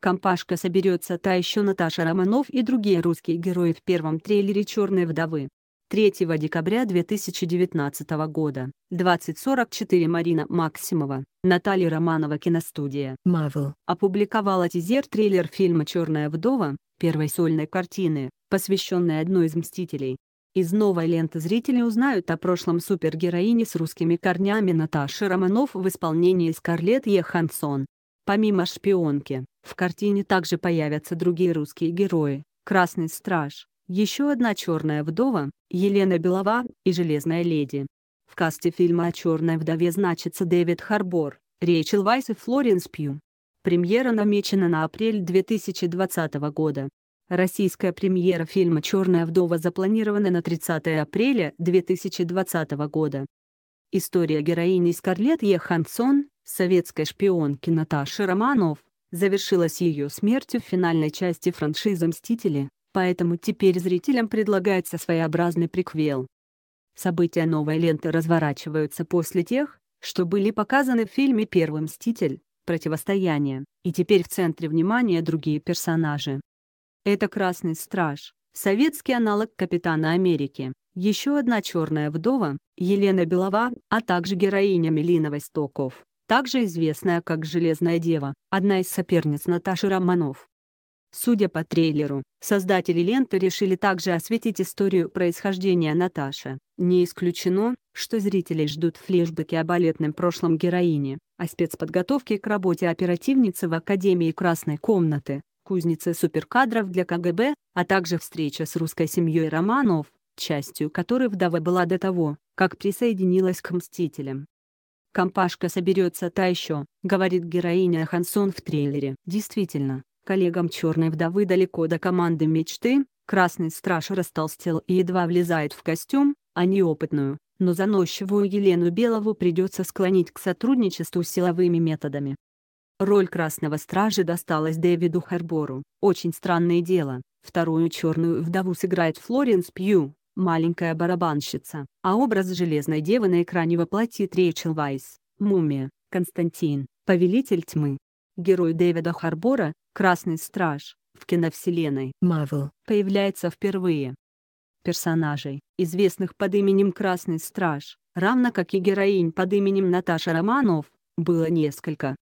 Компашка соберется та еще Наташа Романов и другие русские герои в первом трейлере «Черной вдовы». 3 декабря 2019 года, 20.44 Марина Максимова, Наталья Романова киностудия Marvel опубликовала тизер-трейлер фильма «Черная вдова», первой сольной картины, посвященной одной из «Мстителей». Из новой ленты зрители узнают о прошлом супергероине с русскими корнями Наташи Романов в исполнении Скарлетт Йоханссон. Помимо шпионки, в картине также появятся другие русские герои, Красный Страж, еще одна черная вдова, Елена Белова и Железная леди. В касте фильма о черной вдове значится Дэвид Харбор, Рэйчел Вайс и Флоренс Пью. Премьера намечена на апрель 2020 года. Российская премьера фильма «Черная вдова» запланирована на 30 апреля 2020 года. История героини Скарлетт Йоханссон, советской шпионки Наташи Романов, завершилась ее смертью в финальной части франшизы «Мстители», поэтому теперь зрителям предлагается своеобразный приквел. События новой ленты разворачиваются после тех, что были показаны в фильме «Первый мститель. Противостояние», и теперь в центре внимания другие персонажи. Это Красный Страж, советский аналог Капитана Америки, еще одна черная вдова, Елена Белова, а также героиня Мелина Востоков также известная как «Железная дева», одна из соперниц Наташи Романов. Судя по трейлеру, создатели ленты решили также осветить историю происхождения Наташи. Не исключено, что зрителей ждут флешбеки о балетном прошлом героине, о спецподготовке к работе оперативницы в Академии Красной Комнаты, кузнице суперкадров для КГБ, а также встреча с русской семьей Романов, частью которой вдова была до того, как присоединилась к «Мстителям». «Компашка соберется та еще», — говорит героиня Хансон в трейлере. Действительно, коллегам «Черной вдовы» далеко до команды мечты, Красный Страж растолстел и едва влезает в костюм, а неопытную, но заносчивую Елену Белову придется склонить к сотрудничеству силовыми методами. Роль Красного Стража досталась Дэвиду Харбору. Очень странное дело, вторую черную вдову сыграет Флоренс Пью, маленькая барабанщица, а образ Железной Девы на экране воплотит Рейчел Вайс, Мумия, Константин, Повелитель Тьмы. Герой Дэвида Харбора, Красный Страж, в киновселенной Marvel появляется впервые. Персонажей, известных под именем Красный Страж, равно как и героинь под именем Наташа Романов, было несколько.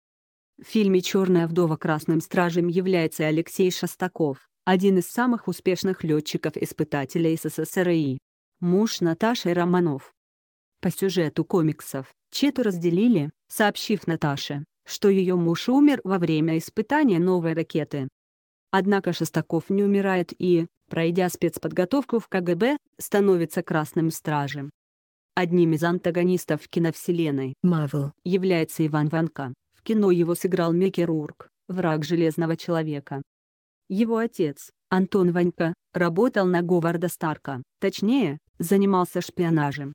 В фильме «Черная вдова» красным стражем является Алексей Шостаков, один из самых успешных летчиков-испытателей СССРИ, муж Наташи Романов. По сюжету комиксов, Чету разделили, сообщив Наташе, что ее муж умер во время испытания новой ракеты. Однако Шестаков не умирает и, пройдя спецподготовку в КГБ, становится красным стражем. Одним из антагонистов киновселенной Marvel является Иван Ванка. В кино его сыграл Микки Рурк, враг Железного Человека. Его отец, Антон Ванька, работал на Говарда Старка, точнее, занимался шпионажем.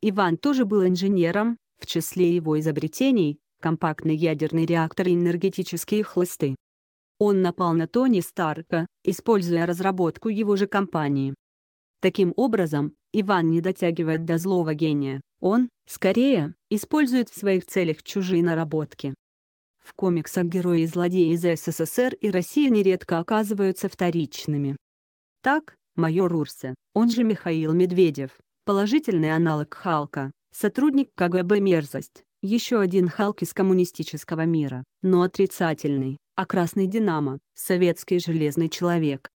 Иван тоже был инженером, в числе его изобретений – компактный ядерный реактор и энергетические хлысты. Он напал на Тони Старка, используя разработку его же компании. Таким образом, Иван не дотягивает до злого гения, он, скорее, использует в своих целях чужие наработки. В комиксах герои и злодеи из СССР и России нередко оказываются вторичными. Так, майор Урса, он же Михаил Медведев, положительный аналог Халка, сотрудник КГБ «Мерзость», еще один Халк из коммунистического мира, но отрицательный, а Красный Динамо – советский железный человек,